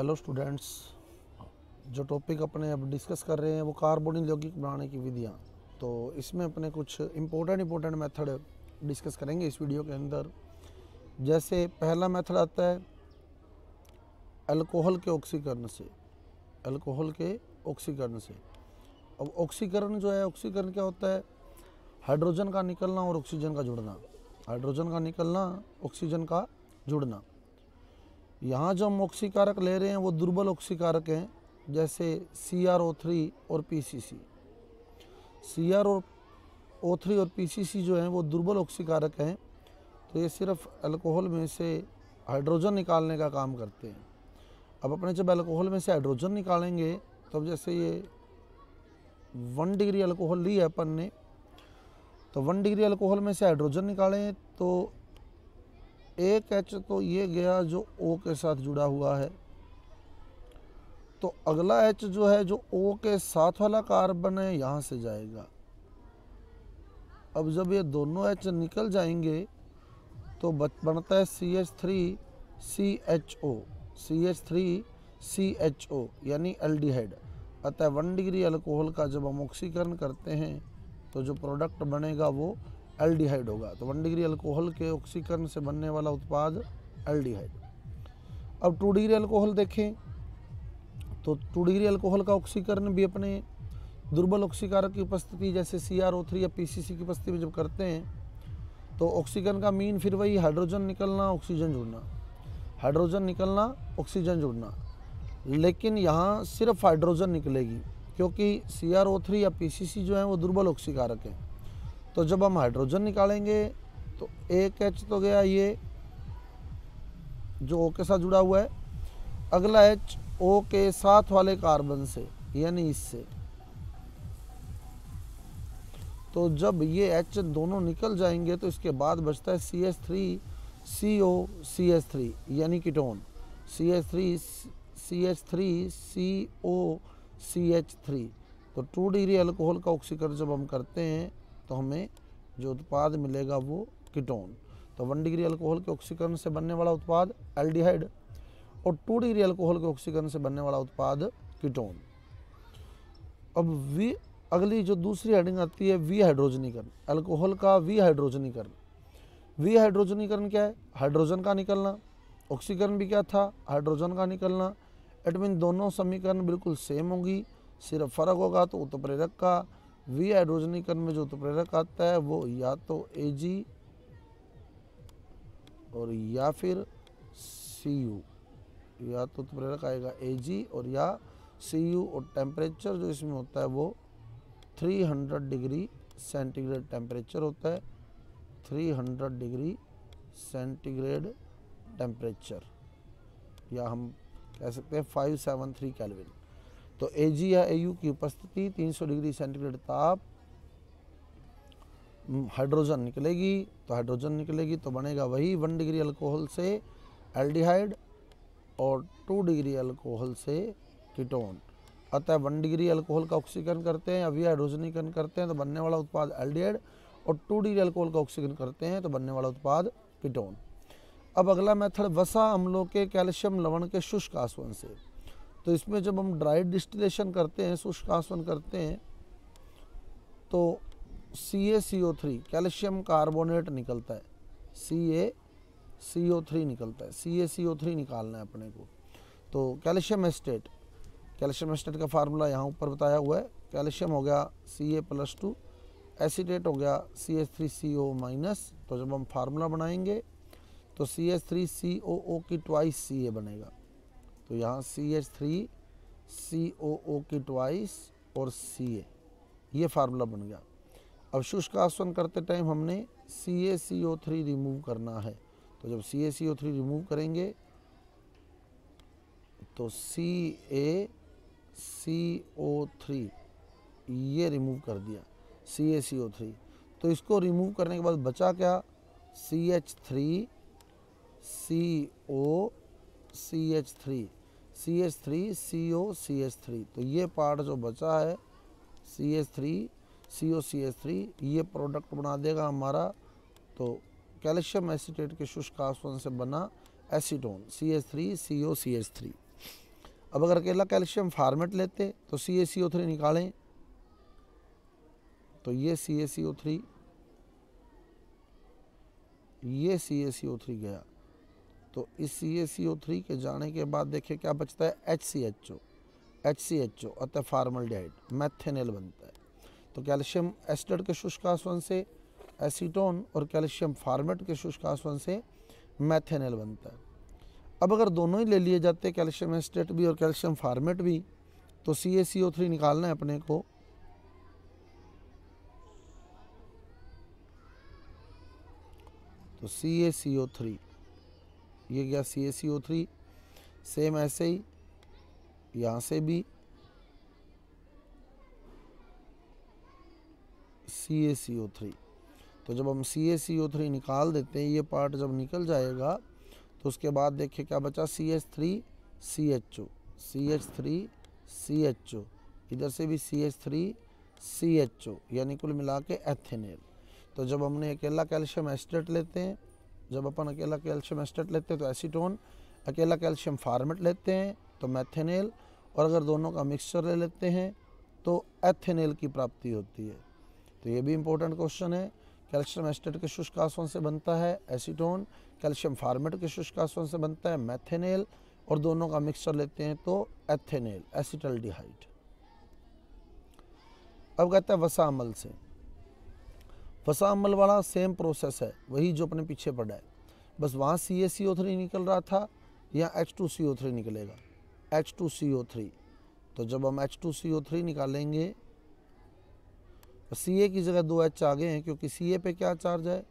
hello students जो topic अपने अब डिस्कस कर रहे हैं वो कार्बोनिल यौगिक बनाने की विधियाँ तो इसमें अपने कुछ इम्पोर्टेंट इम्पोर्टेंट मेथड डिस्कस करेंगे इस वीडियो के अंदर जैसे पहला मेथड आता है अल्कोहल के ऑक्सीकरण से अल्कोहल के ऑक्सीकरण से अब ऑक्सीकरण जो है ऑक्सीकरण क्या होता है हाइड्रोजन का निकलना और ऑक्सीजन का जुड़ना हाइड्रोजन का निकलना ऑक्सीजन का जुड़ना यहाँ जो हम ऑक्सीकारक ले रहे हैं वो दुर्बल ऑक्सीकारक हैं जैसे सी आर ओ थ्री और P C C C R O three और पी सी सी जो हैं वो दुर्बल ऑक्सीकारक हैं तो ये सिर्फ अल्कोहल में से हाइड्रोजन निकालने का काम करते हैं अब अपने जब अल्कोहल में से हाइड्रोजन निकालेंगे तो जैसे ये वन डिग्री अल्कोहल ली है अपन ने तो वन डिग्री अल्कोहल में से हाइड्रोजन निकालें तो एक एच तो ये गया जो ओ के साथ जुड़ा हुआ है तो अगला एच जो है जो ओ के साथ वाला कार्बन है यहाँ से जाएगा अब जब ये दोनों एच निकल जाएंगे तो बनता है C H three C H O C H three C H O यानी एल डी हेड अतः वन डिग्री अल्कोहल का जब हम ऑक्सीकरण करते हैं तो जो प्रोडक्ट बनेगा वो एल्डिहाइड होगा तो वन डिग्री अल्कोहल के ऑक्सीकरण से बनने वाला उत्पाद एल्डिहाइड अब टू डिग्री अल्कोहल देखें तो टू डिग्री अल्कोहल का ऑक्सीकरण भी अपने दुर्बल ऑक्सीकारक की उपस्थिति जैसे सी आर ओ थ्री या पी सी सी की उपस्थिति में जब करते हैं तो ऑक्सीकरण का मीन फिर वही हाइड्रोजन निकलना ऑक्सीजन जुड़ना हाइड्रोजन निकलना ऑक्सीजन जुड़ना लेकिन यहाँ सिर्फ हाइड्रोजन निकलेगी क्योंकि सी आर ओ थ्री या पी सी सी जो है वो दुर्बल ऑक्सीकारक है तो जब हम हाइड्रोजन निकालेंगे तो एक एच तो गया ये जो ओ के साथ जुड़ा हुआ है अगला एच ओ के साथ वाले कार्बन से यानी इससे तो जब ये एच दोनों निकल जाएंगे तो इसके बाद बचता है C S three C O C S three यानी ketone C S three C H three C O C H three तो टू डिग्री अल्कोहल का ऑक्सीकरण जब हम करते हैं तो हमें जो उत्पाद मिलेगा वो कीटोन तो वन डिग्री अल्कोहल के ऑक्सीकरण से बनने वाला उत्पाद एल्डिहाइड और टू डिग्री अल्कोहल के ऑक्सीकरण से बनने वाला उत्पाद कीटोन अब वी अगली जो दूसरी हेडिंग आती है वी हाइड्रोजनीकरण अल्कोहल का वी हाइड्रोजनीकरण वी हाइड्रोजनीकरण क्या है हाइड्रोजन का निकलना ऑक्सीकरण भी क्या था हाइड्रोजन का निकलना एट मीन दोनों समीकरण बिल्कुल सेम होगी सिर्फ फर्क होगा तो उत्प्रेरक का वी हाइड्रोजनीकरण में जो उत्प्रेरक आता है वो या तो जी और या फिर सी यू या तो उत्प्रेरक आएगा जी और या सी यू और टेम्परेचर जो इसमें होता है वो 300 डिग्री सेंटीग्रेड टेम्परेचर होता है 300 डिग्री सेंटीग्रेड टेम्परेचर या हम कह सकते हैं 573 कैलविन तो ए जी या एयू की उपस्थिति 300 डिग्री सेंटीग्रेड ताप हम्म, हाइड्रोजन निकलेगी तो हाइड्रोजन निकलेगी तो बनेगा वही वन डिग्री अल्कोहल से एल्डिहाइड और टू डिग्री अल्कोहल से कीटोन अतः वन डिग्री अल्कोहल का ऑक्सीकरण करते हैं अभी हाइड्रोजनीकरण करते हैं तो बनने वाला उत्पाद एल्डिहाइड और टू डिग्री अल्कोहल का ऑक्सीकरण करते हैं तो बनने वाला उत्पाद कीटोन अब अगला मेथड वसा अम्लों के कैल्शियम लवण के शुष्क आसवन से तो इसमें जब हम ड्राई डिस्टिलेशन करते हैं शुष्कासन करते हैं तो C A C O three calcium carbonate निकलता है सी ए सी ओ थ्री निकलता है सी ए सी ओ थ्री निकालना है अपने को तो कैल्शियम एस्टेट कैल्शियम एस्टेट का फार्मूला यहाँ ऊपर बताया हुआ है कैल्शियम हो गया सी ए प्लस टू एसीडेट हो गया C H three C O minus तो जब हम फार्मूला बनाएंगे तो सी एच थ्री सी ओ ओ की ट्वाइस सी ए बनेगा तो यहाँ सी एच थ्री सी ओ ओ की ट्वाइस और सी ए ये फार्मूला बन गया अब शुष्क आसवन करते टाइम हमने सी A C O three remove करना है तो जब सी A C O three remove करेंगे तो C A C O three ये रिमूव कर दिया सी ए सी ओ थ्री तो इसको रिमूव करने के बाद बचा क्या C H three C O C H three C S three C O C S three तो ये पार्ट जो बचा है C S three C O C S three ये प्रोडक्ट बना देगा हमारा तो कैल्शियम एसीटेट के शुष्क आसवन से बना acetone C S three C O C S three अब अगर अकेला कैल्शियम फार्मेट लेते तो C A C O three निकालें तो ये सी ए सी ओ थ्री ये सी ए सी ओ थ्री गया तो इस सी ए सी ओ थ्री के जाने के बाद देखिए क्या बचता है H C H O H C H O अतः फार्मल डाइट मैथेनल बनता है तो कैल्शियम एस्टर के शुष्कासवन से एसीटोन और कैल्शियम फार्मेट के शुष्कासवन से मैथेनल बनता है अब अगर दोनों ही ले लिए जाते हैं कैल्शियम एस्टेट भी और कैल्शियम फार्मेट भी तो C A C O three निकालना है अपने को तो C A C O three ये गया सी A C O three same ऐसे ही यहाँ से भी सी ए सी ओ थ्री तो जब हम सी ए सी ओ थ्री निकाल देते हैं ये पार्ट जब निकल जाएगा तो उसके बाद देखिए क्या बचा C H three C H O C H three C H O इधर से भी C H three C H O यानी कुल मिला के एथेनेल तो जब हमने अकेला कैल्शियम एस्टेट लेते हैं जब अपन अकेला कैल्शियम एस्टेट लेते हैं तो एसीटोन अकेला कैल्शियम फार्मेट लेते हैं तो मैथेनेल और अगर दोनों का मिक्सचर ले लेते हैं तो एथेनेल की प्राप्ति होती है तो ये भी इम्पोर्टेंट क्वेश्चन है कैल्शियम एस्टेट के शुष्क से बनता है एसीटोन कैल्शियम फार्मेट के शुष्क से बनता है मैथेनेल और दोनों का मिक्सचर लेते हैं तो एथेनेल एसिटल डिहाइट अब कहता है वसा अमल से फसा अमल वाला सेम प्रोसेस है वही जो अपने पीछे पड़ा है बस वहाँ सी ए सी ओ थ्री निकल रहा था या H two C O three निकलेगा H two C O three तो जब हम H two C O three निकालेंगे तो सी ए की जगह दो एच आगे हैं क्योंकि सी ए पे क्या चार्ज है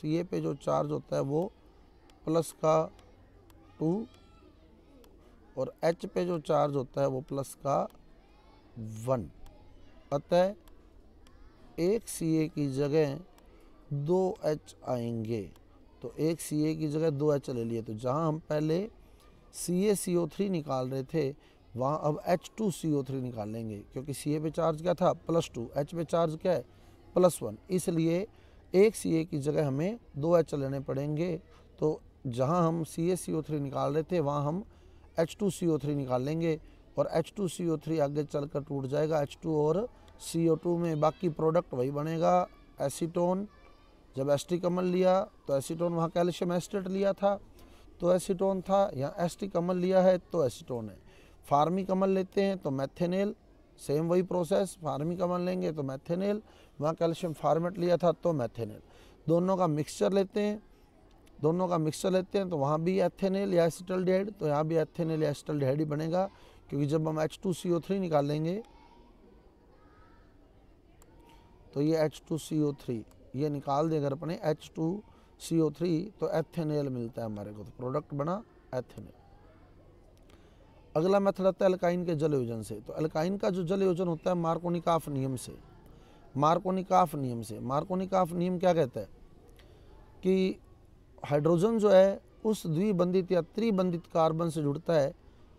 सी ए पे जो चार्ज होता है वो प्लस का टू और एच पे जो चार्ज होता है वो प्लस का वन अतः एक सी ए की जगह दो एच आएंगे तो एक सी ए की जगह दो एच ले लिए तो जहाँ हम पहले सी ए सी ओ थ्री निकाल रहे थे वहाँ अब H two C O three निकाल लेंगे क्योंकि सी ए पे चार्ज क्या था प्लस टू एच पे चार्ज क्या है प्लस वन इसलिए एक सी ए की जगह हमें दो एच लेने पड़ेंगे तो जहाँ हम सी ए सी ओ थ्री निकाल रहे थे वहाँ हम H two C O three निकाल लेंगे और H two C O three आगे चल कर टूट जाएगा एच टू और टू में बाकी प्रोडक्ट वही बनेगा एसीटोन जब एस्टिक अमल लिया तो एसीटोन वहाँ कैल्शियम एस्टेट लिया था तो एसीटोन था यहाँ एस्टिक अमल लिया है तो एसीटोन है फार्मी कमल लेते हैं तो मैथेनेल सेम वही प्रोसेस फार्मी कमल लेंगे तो मैथेनेल वहाँ कैल्शियम फार्मेट लिया था तो मैथेनेल दोनों का मिक्सचर लेते हैं दोनों का मिक्सचर लेते हैं तो वहाँ भी एथेनेल या एसिटल डेड तो यहाँ भी एथेनेल या एसिटल डेड ही बनेगा क्योंकि जब हम H two C O three निकालेंगे तो ये H two C O three ये निकाल दें अगर अपने H two C O three तो एथेनेल मिलता है हमारे को तो प्रोडक्ट बना एथेनेल अगला मेथड आता है अल्काइन के जल योजन से तो अल्काइन का जो जल योजन होता है मार्कोनिकाफ नियम से मार्कोनिकाफ नियम से मार्कोनिकाफ नियम क्या कहता है कि हाइड्रोजन जो है उस द्विबंधित या त्रिबंधित कार्बन से जुड़ता है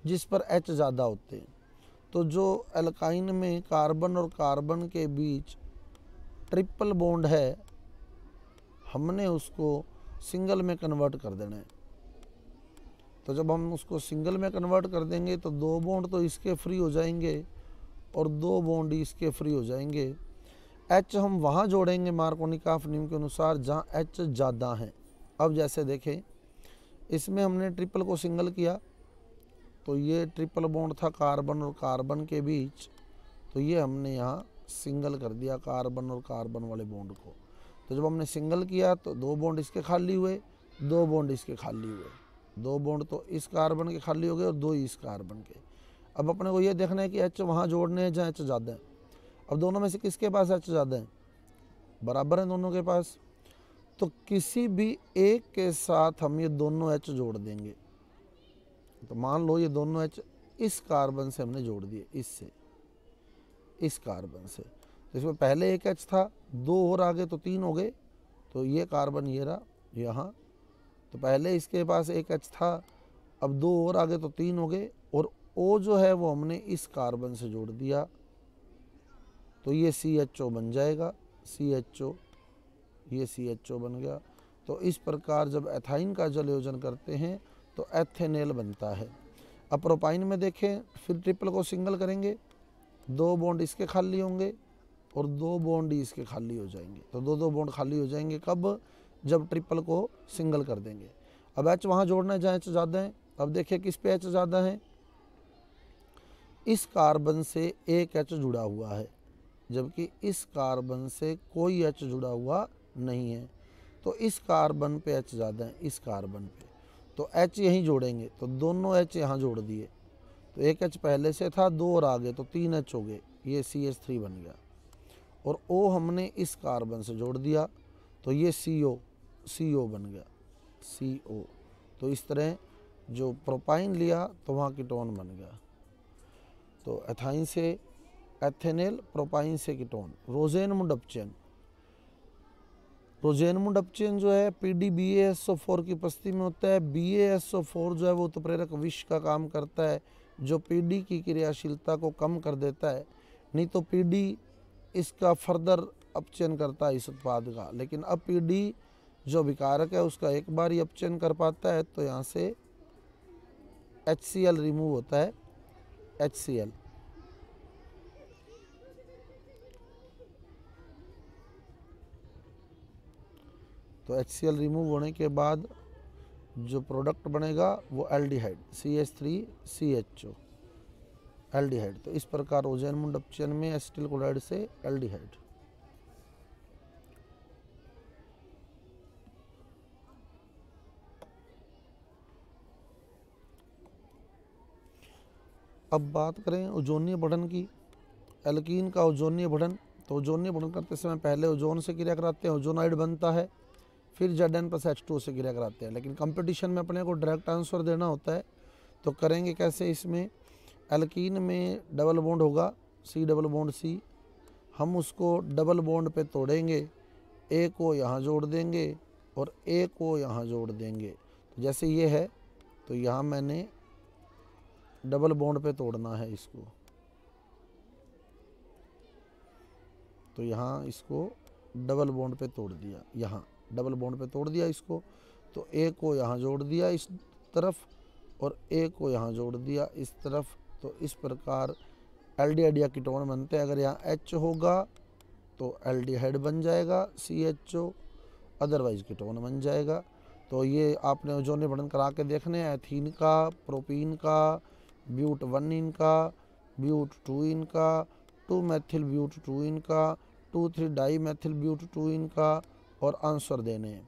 जिस पर एच ज़्यादा होते हैं तो जो अल्काइन में कार्बन और कार्बन के बीच ट्रिपल बॉन्ड है हमने उसको सिंगल में कन्वर्ट कर देना है तो जब हम उसको सिंगल में कन्वर्ट कर देंगे तो दो बॉन्ड तो इसके फ्री हो जाएंगे और दो बॉन्ड इसके फ्री हो जाएंगे एच हम वहाँ जोड़ेंगे मार्कोनिकाफ नियम के अनुसार जहाँ एच ज़्यादा हैं अब जैसे देखें इसमें हमने ट्रिपल को सिंगल किया तो ये ट्रिपल बॉन्ड था कार्बन और कार्बन के बीच तो ये हमने यहाँ सिंगल कर दिया कार्बन और कार्बन वाले बॉन्ड को तो जब हमने सिंगल किया तो दो बॉन्ड इसके खाली हुए दो बॉन्ड इसके खाली हुए दो बॉन्ड तो इस कार्बन के खाली हो गए और दो इस कार्बन के अब अपने को ये देखना है कि एच वहाँ जोड़ने हैं जहाँ एच ज़्यादा हैं अब दोनों में से किसके पास एच ज़्यादा है बराबर हैं दोनों के पास तो किसी भी एक के साथ हम ये दोनों एच जोड़ देंगे तो मान लो ये दोनों एच इस कार्बन से हमने जोड़ दिए इससे इस कार्बन से तो इसमें पहले एक एच था दो और आ गए तो तीन हो गए तो ये कार्बन ये रहा यहाँ तो पहले इसके पास एक एच था अब दो और आ गए तो तीन हो गए और ओ जो है वो हमने इस कार्बन से जोड़ दिया तो ये सी एच ओ बन जाएगा सी एच ओ ये सी एच ओ बन गया तो इस प्रकार जब एथाइन का जलयोजन करते हैं तो एथेनेल बनता है अप्रोपाइन में देखें फिर ट्रिपल को सिंगल करेंगे दो बॉन्ड इसके खाली होंगे और दो बॉन्ड इसके खाली हो जाएंगे तो दो दो बॉन्ड खाली हो जाएंगे कब जब ट्रिपल को सिंगल कर देंगे अब एच वहाँ जोड़ना है जहाँ एच ज़्यादा है अब देखिए किस पे एच ज़्यादा है इस कार्बन से एक एच जुड़ा हुआ है जबकि इस कार्बन से कोई एच जुड़ा हुआ नहीं है तो इस कार्बन पे एच ज़्यादा है इस कार्बन पे तो एच यहीं जोड़ेंगे तो दोनों एच यहाँ जोड़ दिए तो एक एच पहले से था दो और आगे तो तीन एच हो गए ये सी एच थ्री बन गया और ओ हमने इस कार्बन से जोड़ दिया तो ये सी ओ सी ओ बन गया सी ओ तो इस तरह जो प्रोपाइन लिया तो वहाँ कीटोन बन गया तो एथाइन से एथेनेल प्रोपाइन से कीटोन रोजेन मुडपचेन रोजेन मुडपचेन जो है P D B S O four की उपस्थिति में होता है बी एस ओ फोर जो है वो उत्प्रेरक तो विष का काम करता है जो पीढ़ी की क्रियाशीलता को कम कर देता है नहीं तो पीढ़ी इसका फर्दर अपचयन करता है इस उत्पाद का लेकिन अब पीढ़ी जो विकारक है उसका एक बार ही अपचयन कर पाता है तो यहाँ से एच रिमूव होता है एच तो एच रिमूव होने के बाद जो प्रोडक्ट बनेगा वो aldehyde C H three C H O aldehyde तो इस प्रकार ओजैन मुंड में एसिटिल क्लोराइड से एल्डिहाइड अब बात करें ओजोनीय बढ़न की एल्कीन का ओजोनीय बढ़न तो ओजोनीय बढ़न करते समय पहले ओजोन से क्रिया कराते हैं ओजोनाइड बनता है फिर Z N plus H two से गिरा कराते हैं लेकिन कंपटीशन में अपने को डायरेक्ट आंसर देना होता है तो करेंगे कैसे इसमें एल्कीन में डबल बॉन्ड होगा सी डबल बॉन्ड सी हम उसको डबल बॉन्ड पे तोड़ेंगे ए को यहाँ जोड़ देंगे और ए को यहाँ जोड़ देंगे तो जैसे ये है तो यहाँ मैंने डबल बॉन्ड पे तोड़ना है इसको तो यहाँ इसको डबल बॉन्ड पे तोड़ दिया यहाँ डबल बॉन्ड पे तोड़ दिया इसको तो ए को यहाँ जोड़ दिया इस तरफ और ए को यहाँ जोड़ दिया इस तरफ तो इस प्रकार एल डी या कीटोन बनते हैं अगर यहाँ एच होगा तो एल डी हेड बन जाएगा C H O otherwise ketone बन जाएगा तो ये आपने ओजोन बटन करा के देखने हैं एथीन का प्रोपीन का ब्यूट वन इन का ब्यूट टू इन का two methyl but two yne का two three dimethyl but two yne का और आंसर देने हैं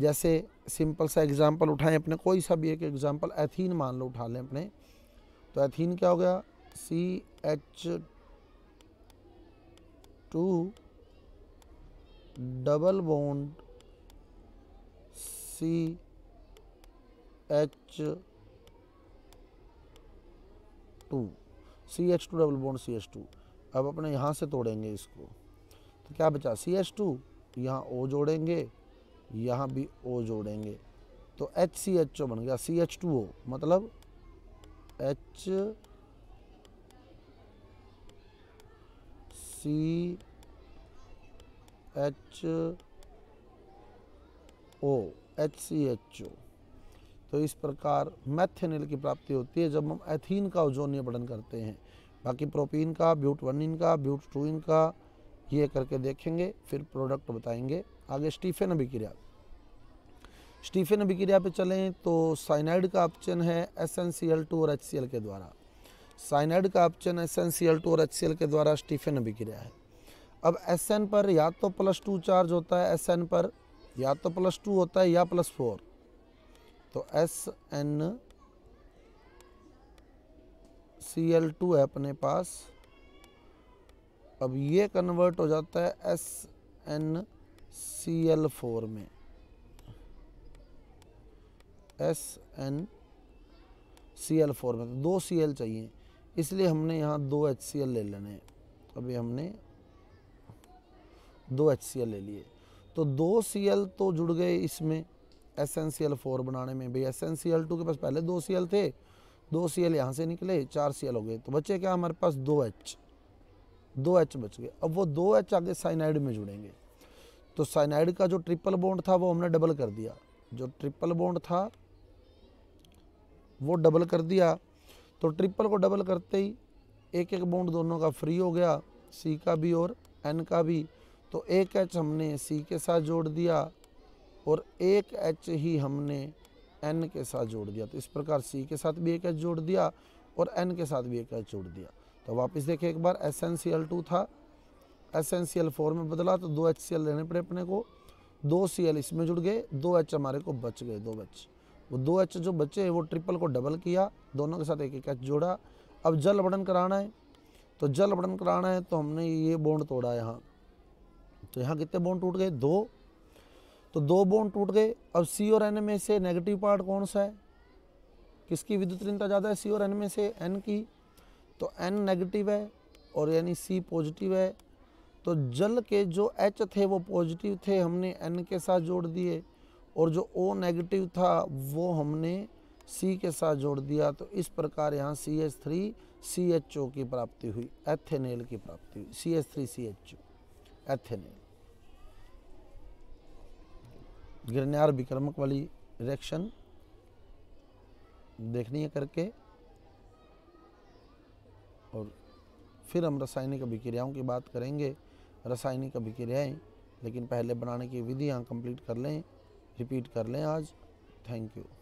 जैसे सिंपल सा एग्ज़ाम्पल उठाएं अपने कोई सा भी एक एग्ज़ाम्पल एथीन मान लो उठा लें अपने तो एथीन क्या हो गया C H two double bond C H two C H two double bond C H two अब अपने यहाँ से तोड़ेंगे इसको तो क्या बचा सी एच टू यहाँ ओ जोड़ेंगे यहाँ भी ओ जोड़ेंगे तो एच सी एच ओ बन गया सी एच टू ओ मतलब H C H O H C H O तो इस प्रकार मैथेनिल की प्राप्ति होती है जब हम एथीन का ओजोन बढ़न करते हैं बाकी प्रोपीन का ब्यूट वन का ब्यूट टू का ये करके देखेंगे फिर प्रोडक्ट बताएंगे आगे स्टीफेन अभिक्रिया स्टीफेन अभिक्रिया पे चलें तो साइनाइड का ऑप्शन है S N C L two और एच सी एल के द्वारा साइनाइड का option S N C L two और एच सी एल के द्वारा स्टीफेन अभिक्रिया है अब एस एन पर या तो प्लस टू चार्ज होता है एस एन पर या तो प्लस टू होता है या प्लस फोर तो S N C L two है अपने पास अब ये कन्वर्ट हो जाता है S N C L four में S N C L four में दो सी एल चाहिए इसलिए हमने यहाँ दो एच सी एल ले लेने अभी हमने दो एच सी एल ले लिए तो दो सी एल तो जुड़ गए इसमें S N C L four बनाने में भाई S N C L two के पास पहले दो सी एल थे दो सी एल यहाँ से निकले चार सी एल हो गए तो बचे क्या हमारे पास दो एच दो एच बच गए अब वो दो एच आगे साइनाइड में जुड़ेंगे तो साइनाइड का जो ट्रिपल बॉन्ड था वो हमने डबल कर दिया जो ट्रिपल बॉन्ड था वो डबल कर दिया तो ट्रिपल को डबल करते ही एक एक बॉन्ड दोनों का फ्री हो गया सी का भी और एन का भी तो एक एच हमने सी के साथ जोड़ दिया और एक एच ही हमने एन के साथ जोड़ दिया तो इस प्रकार सी के साथ भी एक एच जोड़ दिया और एन के साथ भी एक एच जोड़ दिया तो वापस देखिए एक बार S N C L two था S N C L four में बदला तो दो एच सी एल लेने पड़े अपने को दो सी एल इसमें जुड़ गए दो एच हमारे को बच गए दो बच वो दो एच जो बचे वो ट्रिपल को डबल किया दोनों के साथ एक एक एच जोड़ा अब जल वर्णन कराना है तो जल वर्णन कराना है तो हमने ये बोंड तोड़ा यहाँ तो यहाँ कितने बोंड टूट गए दो तो दो बोंड टूट गए अब सी और एन में से नेगेटिव पार्ट कौन सा है किसकी विद्युत ऋणता ज़्यादा है सी और एन में से एन की तो एन नेगेटिव है और यानी सी पॉजिटिव है तो जल के जो एच थे वो पॉजिटिव थे हमने एन के साथ जोड़ दिए और जो ओ नेगेटिव था वो हमने सी के साथ जोड़ दिया तो इस प्रकार यहाँ C H three C H O की प्राप्ति हुई एथेनेल की प्राप्ति हुई C H three C H O ethanal गिरनार विक्रमक वाली रिएक्शन देखनी है करके और फिर हम रासायनिक अभिक्रियाओं की बात करेंगे रासायनिक अभिक्रियाएँ लेकिन पहले बनाने की विधियाँ कंप्लीट कर लें रिपीट कर लें आज थैंक यू